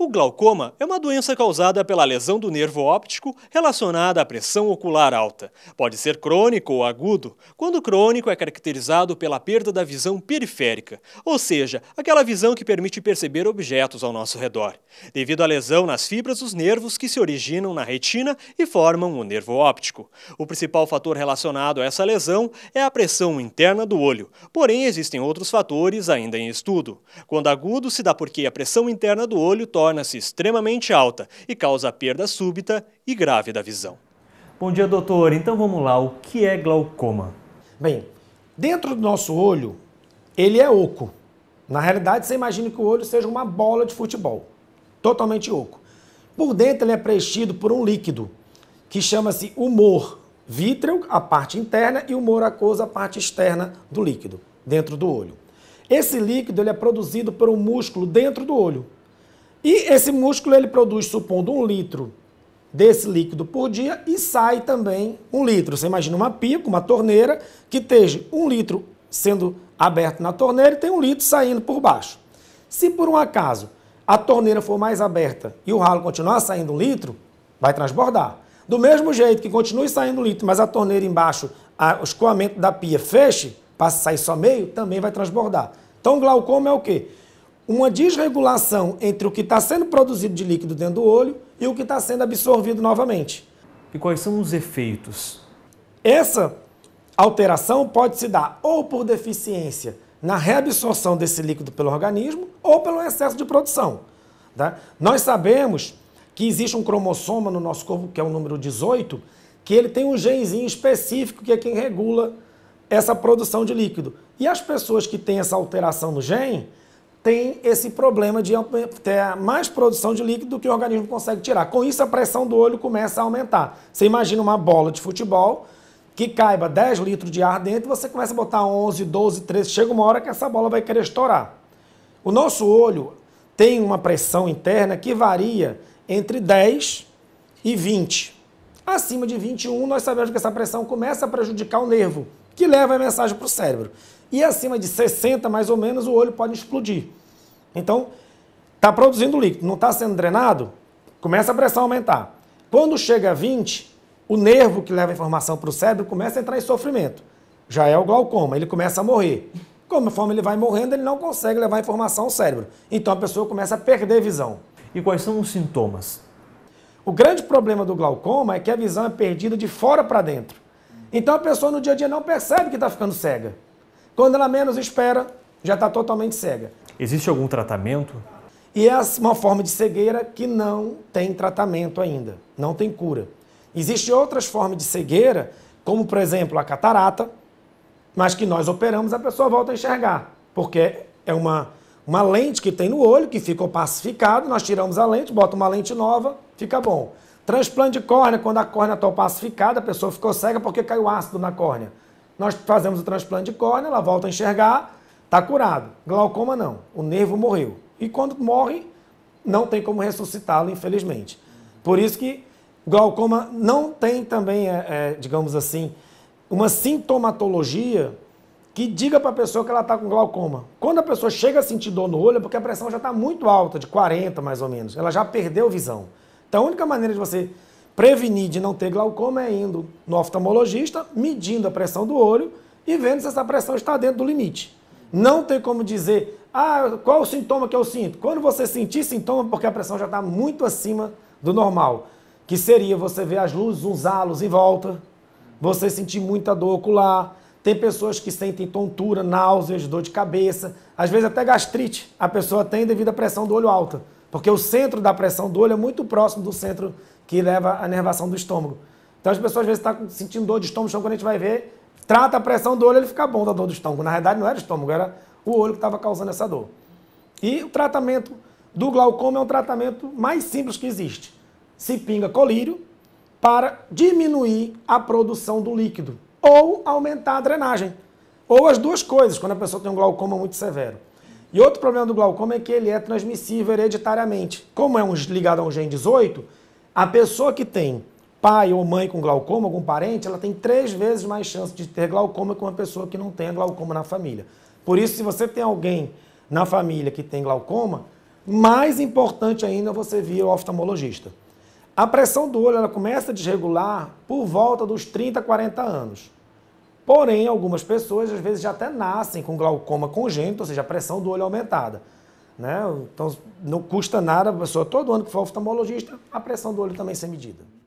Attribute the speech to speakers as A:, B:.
A: O glaucoma é uma doença causada pela lesão do nervo óptico relacionada à pressão ocular alta. Pode ser crônico ou agudo. Quando crônico, é caracterizado pela perda da visão periférica, ou seja, aquela visão que permite perceber objetos ao nosso redor, devido à lesão nas fibras dos nervos que se originam na retina e formam o nervo óptico. O principal fator relacionado a essa lesão é a pressão interna do olho, porém existem outros fatores ainda em estudo. Quando agudo, se dá porque a pressão interna do olho torna torna-se extremamente alta e causa perda súbita e grave
B: da visão. Bom dia, doutor. Então vamos lá, o que é glaucoma? Bem, dentro do nosso olho, ele é oco. Na realidade, você imagina que o olho seja uma bola de futebol, totalmente oco. Por dentro, ele é preenchido por um líquido que chama-se humor vítreo, a parte interna, e humor aquoso, a parte externa do líquido, dentro do olho. Esse líquido ele é produzido por um músculo dentro do olho, e esse músculo ele produz, supondo, um litro desse líquido por dia e sai também um litro. Você imagina uma pia com uma torneira que esteja um litro sendo aberto na torneira e tem um litro saindo por baixo. Se por um acaso a torneira for mais aberta e o ralo continuar saindo um litro, vai transbordar. Do mesmo jeito que continue saindo um litro, mas a torneira embaixo, a, o escoamento da pia feche, passa a sair só meio, também vai transbordar. Então, glaucoma é o quê? uma desregulação entre o que está sendo produzido de líquido dentro do olho e o que está sendo absorvido novamente. E quais são os efeitos? Essa alteração pode se dar ou por deficiência na reabsorção desse líquido pelo organismo ou pelo excesso de produção. Tá? Nós sabemos que existe um cromossoma no nosso corpo, que é o número 18, que ele tem um genzinho específico que é quem regula essa produção de líquido. E as pessoas que têm essa alteração no gene, tem esse problema de ter mais produção de líquido do que o organismo consegue tirar. Com isso, a pressão do olho começa a aumentar. Você imagina uma bola de futebol que caiba 10 litros de ar dentro, você começa a botar 11, 12, 13, chega uma hora que essa bola vai querer estourar. O nosso olho tem uma pressão interna que varia entre 10 e 20. Acima de 21, nós sabemos que essa pressão começa a prejudicar o nervo, que leva a mensagem para o cérebro. E acima de 60, mais ou menos, o olho pode explodir. Então, está produzindo líquido, não está sendo drenado, começa a pressão a aumentar. Quando chega a 20, o nervo que leva a informação para o cérebro começa a entrar em sofrimento. Já é o glaucoma, ele começa a morrer. Conforme ele vai morrendo, ele não consegue levar a informação ao cérebro. Então a pessoa começa a perder visão. E quais são os sintomas? O grande problema do glaucoma é que a visão é perdida de fora para dentro. Então a pessoa no dia a dia não percebe que está ficando cega. Quando ela menos espera, já está totalmente cega.
A: Existe algum tratamento?
B: E é uma forma de cegueira que não tem tratamento ainda, não tem cura. Existem outras formas de cegueira, como por exemplo a catarata, mas que nós operamos, a pessoa volta a enxergar, porque é uma, uma lente que tem no olho, que fica opacificado, nós tiramos a lente, bota uma lente nova, fica bom. Transplante de córnea, quando a córnea está opacificada, a pessoa ficou cega porque caiu ácido na córnea. Nós fazemos o transplante de córnea, ela volta a enxergar, está curado. Glaucoma não, o nervo morreu. E quando morre, não tem como ressuscitá-lo, infelizmente. Por isso que glaucoma não tem também, é, é, digamos assim, uma sintomatologia que diga para a pessoa que ela está com glaucoma. Quando a pessoa chega a sentir dor no olho, é porque a pressão já está muito alta, de 40 mais ou menos. Ela já perdeu visão. Então, a única maneira de você prevenir de não ter glaucoma é indo no oftalmologista, medindo a pressão do olho e vendo se essa pressão está dentro do limite. Não tem como dizer, ah, qual o sintoma que eu sinto? Quando você sentir sintoma, porque a pressão já está muito acima do normal, que seria você ver as luzes, uns halos em volta, você sentir muita dor ocular, tem pessoas que sentem tontura, náuseas, dor de cabeça, às vezes até gastrite a pessoa tem devido à pressão do olho alta. Porque o centro da pressão do olho é muito próximo do centro que leva a nervação do estômago. Então as pessoas às vezes estão tá sentindo dor de estômago, então quando a gente vai ver, trata a pressão do olho, ele fica bom da dor do estômago. Na verdade não era o estômago, era o olho que estava causando essa dor. E o tratamento do glaucoma é um tratamento mais simples que existe. Se pinga colírio para diminuir a produção do líquido ou aumentar a drenagem. Ou as duas coisas, quando a pessoa tem um glaucoma muito severo. E outro problema do glaucoma é que ele é transmissível hereditariamente. Como é um, ligado a um gene 18, a pessoa que tem pai ou mãe com glaucoma, algum parente, ela tem três vezes mais chance de ter glaucoma que uma pessoa que não tem glaucoma na família. Por isso, se você tem alguém na família que tem glaucoma, mais importante ainda é você vir ao oftalmologista. A pressão do olho ela começa a desregular por volta dos 30, 40 anos. Porém, algumas pessoas às vezes já até nascem com glaucoma congênito, ou seja, a pressão do olho é aumentada. Né? Então, não custa nada a pessoa, todo ano que for oftalmologista, a pressão do olho também ser medida.